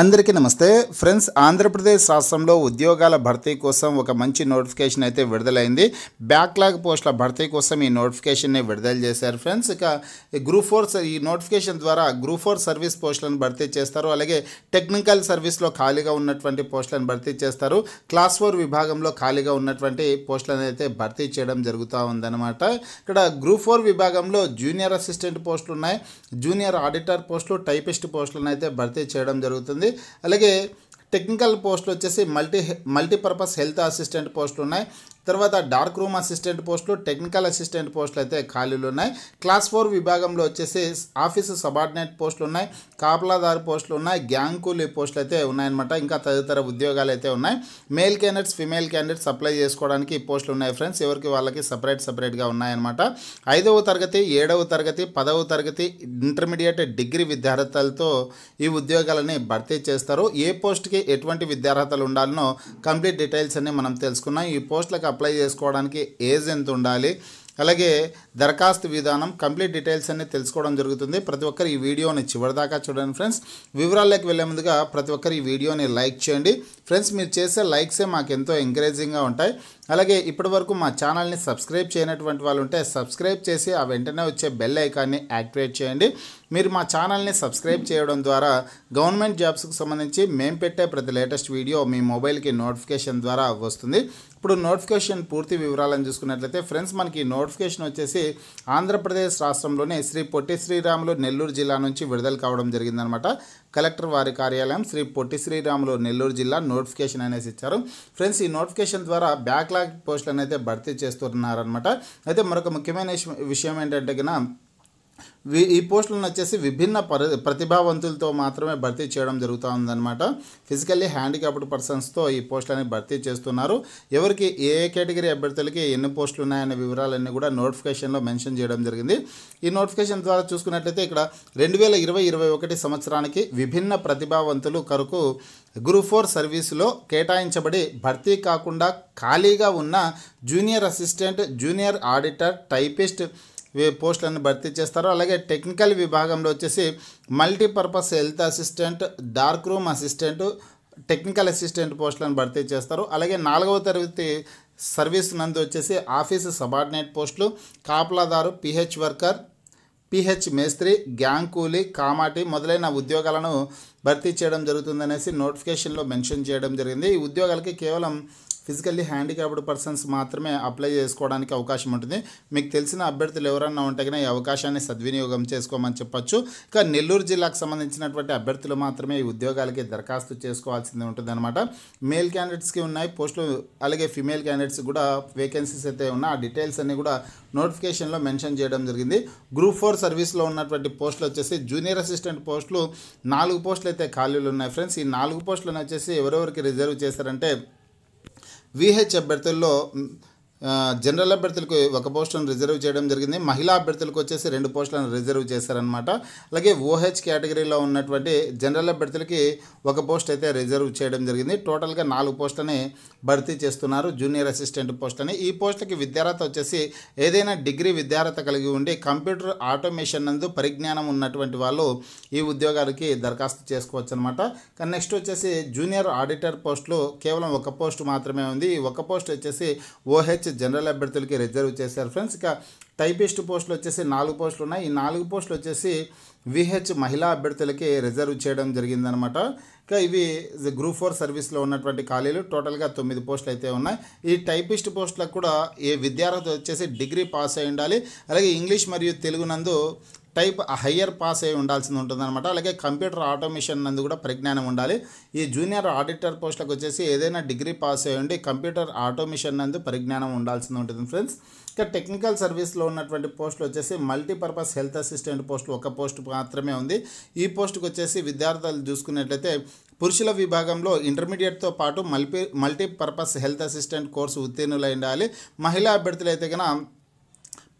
అందరికీ నమస్తే ఫ్రెండ్స్ ఆంధ్రప్రదేశ్ రాష్ట్రంలో ఉద్యోగాల భర్తీ కోసం ఒక మంచి నోటిఫికేషన్ అయితే విడుదలైంది బ్యాక్లాగ్ పోస్టుల భర్తీ కోసం ఈ నోటిఫికేషన్ని విడుదల చేశారు ఫ్రెండ్స్ ఇక గ్రూప్ ఫోర్ ఈ నోటిఫికేషన్ ద్వారా గ్రూప్ ఫోర్ సర్వీస్ పోస్టులను భర్తీ చేస్తారు అలాగే టెక్నికల్ సర్వీస్లో ఖాళీగా ఉన్నటువంటి పోస్టులను భర్తీ చేస్తారు క్లాస్ ఫోర్ విభాగంలో ఖాళీగా ఉన్నటువంటి పోస్టులను అయితే భర్తీ చేయడం జరుగుతూ ఉందన్నమాట ఇక్కడ గ్రూప్ ఫోర్ విభాగంలో జూనియర్ అసిస్టెంట్ పోస్టులు ఉన్నాయి జూనియర్ ఆడిటర్ పోస్టులు టైపిస్ట్ పోస్టులను అయితే భర్తీ చేయడం జరుగుతుంది ఉంటుంది అలాగే టెక్నికల్ పోస్టులు వచ్చేసి మల్టీ మల్టీపర్పస్ హెల్త్ అసిస్టెంట్ పోస్టులు ఉన్నాయి తర్వాత డార్క్ రూమ్ అసిస్టెంట్ పోస్టులు టెక్నికల్ అసిస్టెంట్ పోస్టులు అయితే ఖాళీలు ఉన్నాయి క్లాస్ ఫోర్ విభాగంలో వచ్చేసి ఆఫీసు సబార్డినేట్ పోస్టులు ఉన్నాయి కాపలాదారు పోస్టులు ఉన్నాయి గ్యాంగ్ కూలీ పోస్టులు అయితే ఉన్నాయన్నమాట ఇంకా తదితర ఉద్యోగాలు అయితే ఉన్నాయి male candidates female candidates apply చేసుకోవడానికి ఈ పోస్టులు ఉన్నాయి ఫ్రెండ్స్ ఎవరికి వాళ్ళకి సపరేట్ సపరేట్గా ఉన్నాయన్నమాట ఐదవ తరగతి ఏడవ తరగతి పదవ తరగతి ఇంటర్మీడియట్ డిగ్రీ విద్యార్థులతో ఈ ఉద్యోగాలని భర్తీ చేస్తారు ఏ పోస్ట్కి ఎటువంటి విద్యార్హతలు ఉండాలనో కంప్లీట్ డీటెయిల్స్ అన్ని మనం తెలుసుకున్నాం ఈ పోస్టులకు అప్లై చేసుకోవడానికి ఏజ్ ఎంత ఉండాలి అలాగే దరఖాస్తు విధానం కంప్లీట్ డీటెయిల్స్ అన్ని తెలుసుకోవడం జరుగుతుంది ప్రతి ఒక్కరు ఈ వీడియోని చివరిదాకా చూడండి ఫ్రెండ్స్ వివరాల్లోకి వెళ్ళే ముందుగా ప్రతి ఒక్కరు ఈ వీడియోని లైక్ చేయండి ఫ్రెండ్స్ మీరు చేసే లైక్సే మాకు ఎంతో ఎంకరేజింగ్గా ఉంటాయి అలాగే ఇప్పటి వరకు మా ఛానల్ని సబ్స్క్రైబ్ చేయనటువంటి వాళ్ళు ఉంటే సబ్స్క్రైబ్ చేసి ఆ వెంటనే వచ్చే బెల్ ఐకాన్ని యాక్టివేట్ చేయండి మీరు మా ఛానల్ని సబ్స్క్రైబ్ చేయడం ద్వారా గవర్నమెంట్ జాబ్స్కి సంబంధించి మేము పెట్టే ప్రతి లేటెస్ట్ వీడియో మీ మొబైల్కి నోటిఫికేషన్ ద్వారా వస్తుంది ఇప్పుడు నోటిఫికేషన్ పూర్తి వివరాలను చూసుకున్నట్లయితే ఫ్రెండ్స్ మనకి నోటిఫికేషన్ వచ్చేసి ఆంధ్రప్రదేశ్ రాష్ట్రంలోనే శ్రీ పొట్టి శ్రీరాములు నెల్లూరు జిల్లా నుంచి విడుదల కావడం జరిగిందనమాట కలెక్టర్ వారి కార్యాలయం శ్రీ పొట్టి శ్రీరాములు నెల్లూరు జిల్లా నోటిఫికేషన్ అనేసి ఇచ్చారు ఫ్రెండ్స్ ఈ నోటిఫికేషన్ ద్వారా బ్యాక్లాగ్ పోస్టులను అయితే భర్తీ చేస్తున్నారనమాట అయితే మరొక ముఖ్యమైన విషయం ఏంటంటే కన్నా ఈ పోస్టులను వచ్చేసి విభిన్న ప్ర ప్రతిభావంతులతో మాత్రమే భర్తీ చేయడం జరుగుతూ ఉందన్నమాట ఫిజికల్లీ హ్యాండిక్యాప్డ్ పర్సన్స్తో ఈ పోస్టులని భర్తీ చేస్తున్నారు ఎవరికి ఏ కేటగిరీ అభ్యర్థులకి ఎన్ని పోస్టులు ఉన్నాయనే వివరాలన్నీ కూడా నోటిఫికేషన్లో మెన్షన్ చేయడం జరిగింది ఈ నోటిఫికేషన్ ద్వారా చూసుకున్నట్లయితే ఇక్కడ రెండు వేల ఇరవై ఇరవై ఒకటి సంవత్సరానికి విభిన్న ప్రతిభావంతులు కొరకు గ్రూప్ ఫోర్ సర్వీసులో కేటాయించబడి భర్తీ కాకుండా ఖాళీగా ఉన్న junior assistant junior auditor typist పోస్టులను భర్తీ చేస్తారు అలాగే టెక్నికల్ విభాగంలో వచ్చేసి multipurpose health assistant dark room assistant technical assistant పోస్టులను భర్తీ చేస్తారు అలాగే నాలుగవ తరగతి సర్వీస్ నందు వచ్చేసి ఆఫీస్ సబార్డినేట్ పోస్టులు కాపలాదారు పిహెచ్ వర్కర్ పిహెచ్ మేస్త్రి గ్యాంగ్ కూలీ కామాటి మొదలైన ఉద్యోగాలను భర్తీ చేయడం జరుగుతుందనేసి నోటిఫికేషన్లో మెన్షన్ చేయడం జరిగింది ఈ ఉద్యోగాలకి కేవలం ఫిజికల్లీ హ్యాండిక్యాప్డ్ పర్సన్స్ మాత్రమే అప్లై చేసుకోవడానికి అవకాశం ఉంటుంది మీకు తెలిసిన అభ్యర్థులు ఎవరన్నా ఉంటే కానీ ఈ అవకాశాన్ని సద్వినియోగం చేసుకోమని చెప్పొచ్చు ఇక నెల్లూరు జిల్లాకు సంబంధించినటువంటి అభ్యర్థులు మాత్రమే ఈ ఉద్యోగాలకి దరఖాస్తు చేసుకోవాల్సింది ఉంటుందన్నమాట మేల్ క్యాండిడేట్స్కి ఉన్నాయి పోస్టులు అలాగే ఫిమేల్ క్యాండిడేట్స్ కూడా వేకెన్సీస్ అయితే ఉన్నాయి ఆ డీటెయిల్స్ అన్ని కూడా నోటిఫికేషన్లో మెన్షన్ చేయడం జరిగింది గ్రూప్ ఫోర్ సర్వీస్లో ఉన్నటువంటి పోస్టులు వచ్చేసి జూనియర్ అసిస్టెంట్ పోస్టులు నాలుగు పోస్టులు అయితే ఖాళీలు ఉన్నాయి ఫ్రెండ్స్ ఈ నాలుగు పోస్టులను వచ్చేసి ఎవరెవరికి రిజర్వ్ చేశారంటే viihe cha bertelo జనరల్ అభ్యర్థులకు ఒక పోస్టును రిజర్వ్ చేయడం జరిగింది మహిళా అభ్యర్థులకు వచ్చేసి రెండు పోస్టులను రిజర్వ్ చేశారనమాట అలాగే ఓహెచ్ కేటగిరీలో ఉన్నటువంటి జనరల్ అభ్యర్థులకి ఒక పోస్ట్ అయితే రిజర్వ్ చేయడం జరిగింది టోటల్గా నాలుగు పోస్టులని భర్తీ చేస్తున్నారు జూనియర్ అసిస్టెంట్ పోస్ట్ అని ఈ పోస్టులకి విద్యార్హత వచ్చేసి ఏదైనా డిగ్రీ విద్యార్హత కలిగి ఉండి కంప్యూటర్ ఆటోమేషన్ నందు పరిజ్ఞానం ఉన్నటువంటి వాళ్ళు ఈ ఉద్యోగాలకి దరఖాస్తు చేసుకోవచ్చు అనమాట కానీ నెక్స్ట్ వచ్చేసి జూనియర్ ఆడిటర్ పోస్టులు కేవలం ఒక పోస్ట్ మాత్రమే ఉంది ఒక పోస్ట్ వచ్చేసి ఓహెచ్ వచ్చేసి జనరల్ అభ్యర్థులకి రిజర్వ్ చేశారు ఫ్రెండ్స్ ఇక టైపిస్ట్ పోస్టులు వచ్చేసి నాలుగు పోస్టులు ఉన్నాయి ఈ నాలుగు పోస్టులు వచ్చేసి విహెచ్ మహిళా అభ్యర్థులకి రిజర్వ్ చేయడం జరిగిందనమాట ఇక ఇవి గ్రూప్ ఫోర్ సర్వీస్లో ఉన్నటువంటి ఖాళీలు టోటల్గా తొమ్మిది పోస్టులు అయితే ఉన్నాయి ఈ టైపిస్ట్ పోస్టులకు కూడా ఏ విద్యార్థి వచ్చేసి డిగ్రీ పాస్ అయి ఉండాలి అలాగే ఇంగ్లీష్ మరియు తెలుగు నందు టైప్ హయ్యర్ పాస్ అయి ఉండాల్సి ఉంటుందన్నమాట అలాగే కంప్యూటర్ ఆటోమేషన్ నందు కూడా పరిజ్ఞానం ఉండాలి ఈ జూనియర్ ఆడిటర్ పోస్టులకు వచ్చేసి ఏదైనా డిగ్రీ పాస్ అయి ఉండి కంప్యూటర్ ఆటోమేషన్ నందు పరిజ్ఞానం ఉండాల్సి ఉంటుంది ఫ్రెండ్స్ ఇక టెక్నికల్ సర్వీస్లో ఉన్నటువంటి పోస్టులు వచ్చేసి మల్టీపర్పస్ హెల్త్ అసిస్టెంట్ పోస్ట్ ఒక పోస్ట్ మాత్రమే ఉంది ఈ పోస్టుకు వచ్చేసి విద్యార్థులు చూసుకున్నట్లయితే పురుషుల విభాగంలో ఇంటర్మీడియట్తో పాటు multi multipurpose health assistant course ఉత్తీర్ణులై ఉండాలి మహిళా అభ్యర్థులు అయితే కన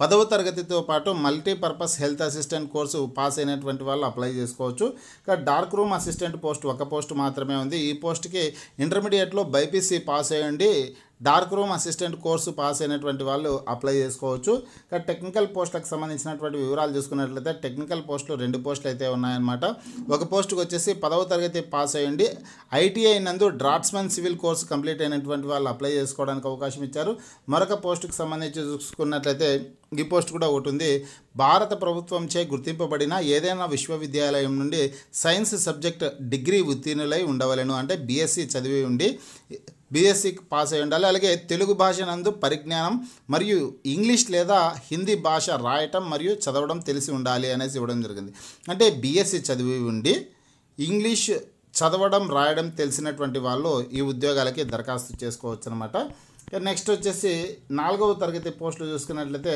పదవ తరగతితో పాటు multipurpose health assistant course pass అయినటువంటి వాళ్ళు అప్లై చేసుకోవచ్చు ఇక డార్క్ రూమ్ అసిస్టెంట్ పోస్ట్ ఒక పోస్ట్ మాత్రమే ఉంది ఈ పోస్ట్కి ఇంటర్మీడియట్లో బైపీసీ పాస్ అయ్యండి dark room assistant course pass అయినటువంటి వాళ్ళు అప్లై చేసుకోవచ్చు ఇక్కడ టెక్నికల్ పోస్టులకు సంబంధించినటువంటి వివరాలు చూసుకున్నట్లయితే టెక్నికల్ పోస్టులు రెండు పోస్టులు అయితే ఉన్నాయన్నమాట ఒక పోస్టుకు వచ్చేసి పదవ తరగతి పాస్ అయ్యండి ఐటీఐ నందు డ్రాట్స్మెన్ సివిల్ కోర్సు కంప్లీట్ అయినటువంటి వాళ్ళు అప్లై చేసుకోవడానికి అవకాశం ఇచ్చారు మరొక పోస్టుకు సంబంధించి చూసుకున్నట్లయితే ఈ పోస్ట్ కూడా ఒకటి ఉంది భారత ప్రభుత్వంచే గుర్తింపబడిన ఏదైనా విశ్వవిద్యాలయం నుండి సైన్స్ సబ్జెక్ట్ డిగ్రీ ఉత్తీర్ణులై ఉండవలను అంటే బీఎస్సీ చదివి ఉండి బీఎస్సీ పాస్ అయి ఉండాలి అలాగే తెలుగు భాష నందు పరిజ్ఞానం మరియు ఇంగ్లీష్ లేదా హిందీ భాష రాయటం మరియు చదవడం తెలిసి ఉండాలి అనేసి ఇవ్వడం జరిగింది అంటే బీఎస్సీ చదివి ఉండి ఇంగ్లీష్ చదవడం రాయడం తెలిసినటువంటి వాళ్ళు ఈ ఉద్యోగాలకి దరఖాస్తు చేసుకోవచ్చు అనమాట నెక్స్ట్ వచ్చేసి నాలుగవ తరగతి పోస్టులు చూసుకున్నట్లయితే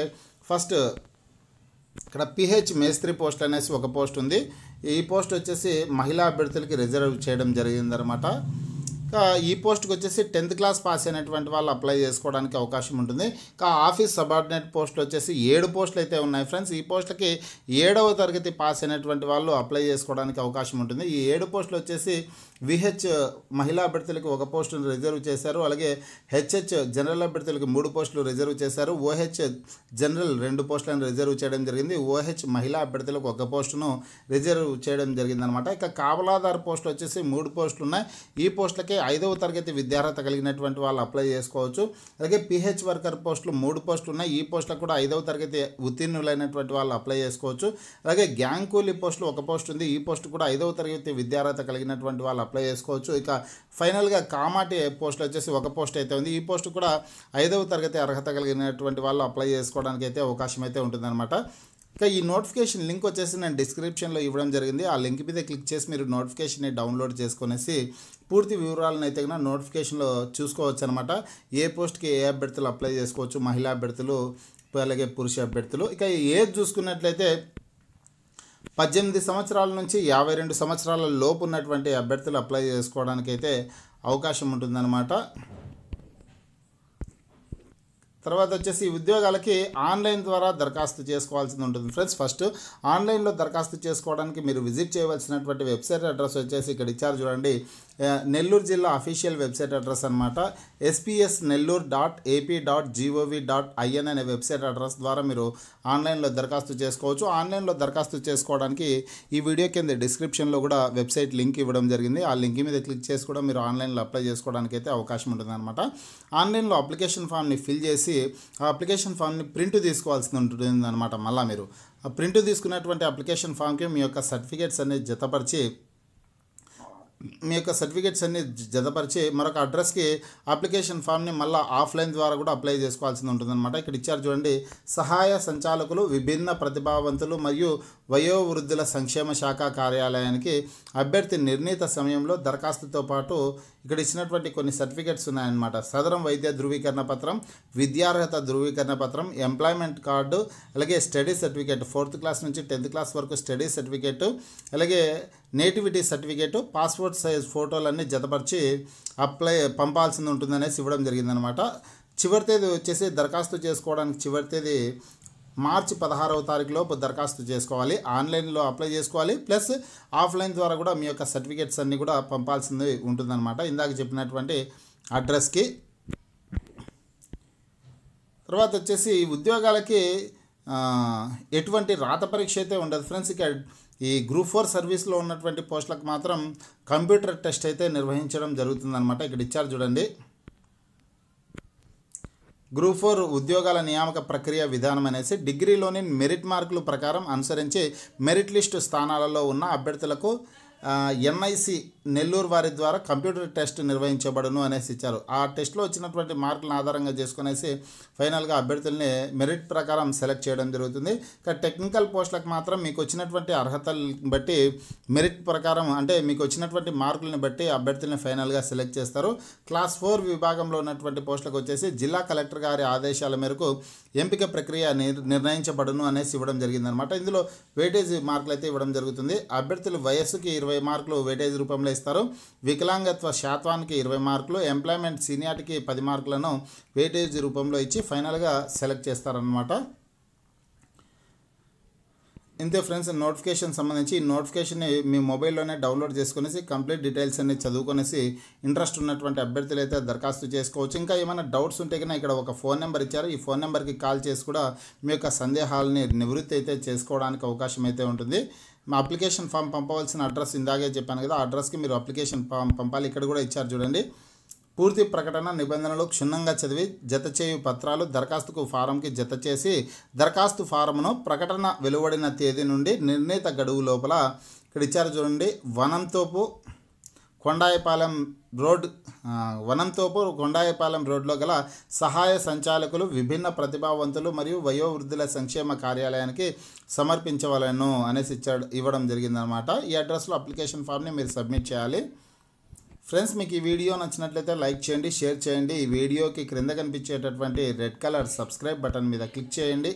ఫస్ట్ ఇక్కడ పిహెచ్ మేస్త్రి పోస్ట్ అనేసి ఒక పోస్ట్ ఉంది ఈ పోస్ట్ వచ్చేసి మహిళా అభ్యర్థులకి రిజర్వ్ చేయడం జరిగిందనమాట ఈ పోస్ట్కి వచ్చేసి టెన్త్ క్లాస్ పాస్ అయినటువంటి వాళ్ళు అప్లై చేసుకోవడానికి అవకాశం ఉంటుంది కా ఆఫీస్ సబార్డినేట్ పోస్టులు వచ్చేసి ఏడు పోస్టులు అయితే ఉన్నాయి ఫ్రెండ్స్ ఈ పోస్టులకి ఏడవ తరగతి పాస్ అయినటువంటి వాళ్ళు అప్లై చేసుకోవడానికి అవకాశం ఉంటుంది ఈ ఏడు పోస్టులు వచ్చేసి విహెచ్ మహిళా అభ్యర్థులకు ఒక పోస్టును రిజర్వ్ చేశారు అలాగే హెచ్హెచ్ జనరల్ అభ్యర్థులకు మూడు పోస్టులు రిజర్వ్ చేశారు ఓహెచ్ జనరల్ రెండు పోస్టులను రిజర్వ్ చేయడం జరిగింది ఓహెచ్ మహిళా అభ్యర్థులకు ఒక పోస్టును రిజర్వ్ చేయడం జరిగిందనమాట ఇక కావలాదారు పోస్టులు వచ్చేసి మూడు పోస్టులు ఉన్నాయి ఈ పోస్టులకి ఐదవ తరగతి విద్యార్హత కలిగినటువంటి వాళ్ళు అప్లై చేసుకోవచ్చు అలాగే పిహెచ్ వర్కర్ పోస్టులు మూడు పోస్టులు ఉన్నాయి ఈ పోస్టులకు కూడా ఐదవ తరగతి ఉత్తీర్ణులైనటువంటి వాళ్ళు అప్లై చేసుకోవచ్చు అలాగే గ్యాంగ్ కూలీ పోస్టులు ఒక పోస్ట్ ఉంది ఈ పోస్ట్ కూడా ఐదవ తరగతి విద్యార్హత కలిగినటువంటి వాళ్ళు అప్లై చేసుకోవచ్చు ఇక ఫైనల్గా కామాటి పోస్టులు వచ్చేసి ఒక పోస్ట్ అయితే ఉంది ఈ పోస్ట్ కూడా ఐదవ తరగతి అర్హత కలిగినటువంటి వాళ్ళు అప్లై చేసుకోవడానికి అయితే అవకాశం అయితే ఉంటుందన్నమాట ఇక ఈ నోటిఫికేషన్ లింక్ వచ్చేసి నేను డిస్క్రిప్షన్లో ఇవ్వడం జరిగింది ఆ లింక్ మీద క్లిక్ చేసి మీరు నోటిఫికేషన్ని డౌన్లోడ్ చేసుకునేసి పూర్తి వివరాలను అయితే కన్నా నోటిఫికేషన్లో చూసుకోవచ్చు అనమాట ఏ పోస్ట్కి ఏ అభ్యర్థులు అప్లై చేసుకోవచ్చు మహిళా అభ్యర్థులు అలాగే పురుష అభ్యర్థులు ఇక ఏజ్ చూసుకున్నట్లయితే పద్దెనిమిది సంవత్సరాల నుంచి యాభై రెండు సంవత్సరాల లోపు ఉన్నటువంటి అభ్యర్థులు అప్లై చేసుకోవడానికైతే అవకాశం ఉంటుందన్నమాట తర్వాత వచ్చేసి ఉద్యోగాలకి ఆన్లైన్ ద్వారా దరఖాస్తు చేసుకోవాల్సి ఉంటుంది ఫ్రెండ్స్ ఫస్ట్ ఆన్లైన్లో దరఖాస్తు చేసుకోవడానికి మీరు విజిట్ చేయవలసినటువంటి వెబ్సైట్ అడ్రస్ వచ్చేసి ఇక్కడ ఇచ్చారు చూడండి నెల్లూరు జిల్లా అఫీషియల్ వెబ్సైట్ అడ్రస్ అనమాట SPS Nellore dot AP dot GOV dot IN అనే వెబ్సైట్ అడ్రస్ ద్వారా మీరు ఆన్లైన్లో దరఖాస్తు చేసుకోవచ్చు ఆన్లైన్లో దరఖాస్తు చేసుకోవడానికి ఈ వీడియో కింద డిస్క్రిప్షన్లో కూడా వెబ్సైట్ లింక్ ఇవ్వడం జరిగింది ఆ లింక్ మీద క్లిక్ చేసి కూడా మీరు ఆన్లైన్లో అప్లై చేసుకోవడానికి అయితే అవకాశం అనమాట ఆన్లైన్లో అప్లికేషన్ ఫామ్ని ఫిల్ చేసి ఆ అప్లికేషన్ ఫామ్ని ప్రింట్ తీసుకోవాల్సి ఉంటుంది అనమాట మళ్ళీ మీరు ఆ ప్రింట్ తీసుకున్నటువంటి అప్లికేషన్ ఫామ్కి మీ యొక్క సర్టిఫికేట్స్ అనేది జతపరిచి మీ యొక్క సర్టిఫికేట్స్ అన్ని జతపరిచి మరొక అడ్రస్కి అప్లికేషన్ ఫామ్ని మళ్ళీ ఆఫ్లైన్ ద్వారా కూడా అప్లై చేసుకోవాల్సి ఉంటుందన్నమాట ఇక్కడ ఇచ్చారు చూడండి సహాయ సంచాలకులు విభిన్న ప్రతిభావంతులు మరియు వయోవృద్ధుల సంక్షేమ శాఖ కార్యాలయానికి అభ్యర్థి నిర్ణీత సమయంలో దరఖాస్తుతో పాటు ఇక్కడ ఇచ్చినటువంటి కొన్ని సర్టిఫికేట్స్ ఉన్నాయన్నమాట సదరం వైద్య ధృవీకరణ పత్రం విద్యార్హత ధృవీకరణ పత్రం ఎంప్లాయ్మెంట్ కార్డు అలాగే స్టడీ సర్టిఫికేట్ ఫోర్త్ క్లాస్ నుంచి టెన్త్ క్లాస్ వరకు స్టడీ సర్టిఫికేట్ అలాగే నేటివిటీ సర్టిఫికేటు పాస్పోర్ట్ సైజ్ ఫోటోలన్నీ జతపరిచి అప్లై పంపాల్సింది ఉంటుందనేసి ఇవ్వడం జరిగిందనమాట చివరి తేదీ వచ్చేసి దరఖాస్తు చేసుకోవడానికి చివరి తేదీ మార్చి పదహారవ లోపు దరఖాస్తు చేసుకోవాలి ఆన్లైన్లో అప్లై చేసుకోవాలి ప్లస్ ఆఫ్లైన్ ద్వారా కూడా మీ యొక్క సర్టిఫికేట్స్ అన్నీ కూడా పంపాల్సింది ఉంటుందన్నమాట ఇందాక చెప్పినటువంటి అడ్రస్కి తర్వాత వచ్చేసి ఉద్యోగాలకి ఎటువంటి రాత పరీక్ష అయితే ఉండదు ఫ్రెండ్స్ ఇక ఈ గ్రూప్ ఫోర్ సర్వీస్లో ఉన్నటువంటి పోస్టులకు మాత్రం కంప్యూటర్ టెస్ట్ అయితే నిర్వహించడం జరుగుతుందన్నమాట ఇక్కడ ఇచ్చారు చూడండి గ్రూప్ ఫోర్ ఉద్యోగాల నియామక ప్రక్రియ విధానం అనేసి డిగ్రీలోని మెరిట్ మార్కులు ప్రకారం అనుసరించి మెరిట్ లిస్టు స్థానాలలో ఉన్న అభ్యర్థులకు ఎన్ఐసి నెల్లూరు వారి ద్వారా కంప్యూటర్ టెస్ట్ నిర్వహించబడును అనేసి ఇచ్చారు ఆ టెస్ట్లో వచ్చినటువంటి మార్కులను ఆధారంగా చేసుకునేసి ఫైనల్గా అభ్యర్థుల్ని మెరిట్ ప్రకారం సెలెక్ట్ చేయడం జరుగుతుంది కానీ టెక్నికల్ పోస్టులకు మాత్రం మీకు వచ్చినటువంటి అర్హతలు బట్టి మెరిట్ ప్రకారం అంటే మీకు వచ్చినటువంటి మార్కులను బట్టి అభ్యర్థుల్ని ఫైనల్గా సెలెక్ట్ చేస్తారు క్లాస్ ఫోర్ విభాగంలో ఉన్నటువంటి పోస్టులకు వచ్చేసి జిల్లా కలెక్టర్ గారి ఆదేశాల మేరకు ఎంపిక ప్రక్రియ నిర్ణయించబడును అనేసి ఇవ్వడం జరిగిందనమాట ఇందులో వెయిటేజ్ మార్కులు అయితే ఇవ్వడం జరుగుతుంది అభ్యర్థులు వయస్సుకి ఇరవై ఇరవై మార్కులు వెయిటేజ్ రూపంలో ఇస్తారు వికలాంగత్వ శాత్వానికి ఇరవై మార్కులు ఎంప్లాయ్మెంట్ సీనియార్టీకి పది మార్కులను వెయిటేజ్ రూపంలో ఇచ్చి ఫైనల్గా సెలెక్ట్ చేస్తారనమాట ఇంతే ఫ్రెండ్స్ నోటిఫికేషన్ సంబంధించి నోటిఫికేషన్ని మీ మొబైల్లోనే డౌన్లోడ్ చేసుకునేసి కంప్లీట్ డీటెయిల్స్ అన్ని చదువుకునేసి ఇంట్రెస్ట్ ఉన్నటువంటి అభ్యర్థులు అయితే దరఖాస్తు చేసుకోవచ్చు ఇంకా ఏమైనా డౌట్స్ ఉంటే కన్నా ఇక్కడ ఒక ఫోన్ నెంబర్ ఇచ్చారు ఈ ఫోన్ నెంబర్కి కాల్ చేసి కూడా మీ యొక్క సందేహాలని నివృత్తి అయితే చేసుకోవడానికి అవకాశం అయితే ఉంటుంది మా అప్లికేషన్ ఫామ్ పంపవలసిన అడ్రస్ ఇందాకే చెప్పాను కదా అడ్రస్కి మీరు అప్లికేషన్ ఫామ్ పంపాలి ఇక్కడ కూడా ఇచ్చారు చూడండి పూర్తి ప్రకటన నిబంధనలు క్షుణ్ణంగా చదివి జత చేయు పత్రాలు దరఖాస్తుకు ఫారంకి జత చేసి దరఖాస్తు ఫారంను ప్రకటన వెలువడిన తేదీ నుండి నిర్ణీత గడువు లోపల ఇక్కడ ఇచ్చారు చూడండి వనంతోపు కొండాయిపాలెం రోడ్ వనంతోపు కొండాయిపాలెం రోడ్లో గల సహాయ సంచాలకులు విభిన్న ప్రతిభావంతులు మరియు వయోవృద్ధుల సంక్షేమ కార్యాలయానికి సమర్పించవలను అనేసి ఇచ్చాడు ఇవ్వడం జరిగిందనమాట ఈ అడ్రస్లో అప్లికేషన్ ఫామ్ని మీరు సబ్మిట్ చేయాలి ఫ్రెండ్స్ మీకు ఈ వీడియో నచ్చినట్లయితే లైక్ చేయండి షేర్ చేయండి ఈ వీడియోకి క్రింద కనిపించేటటువంటి రెడ్ కలర్ సబ్స్క్రైబ్ బటన్ మీద క్లిక్ చేయండి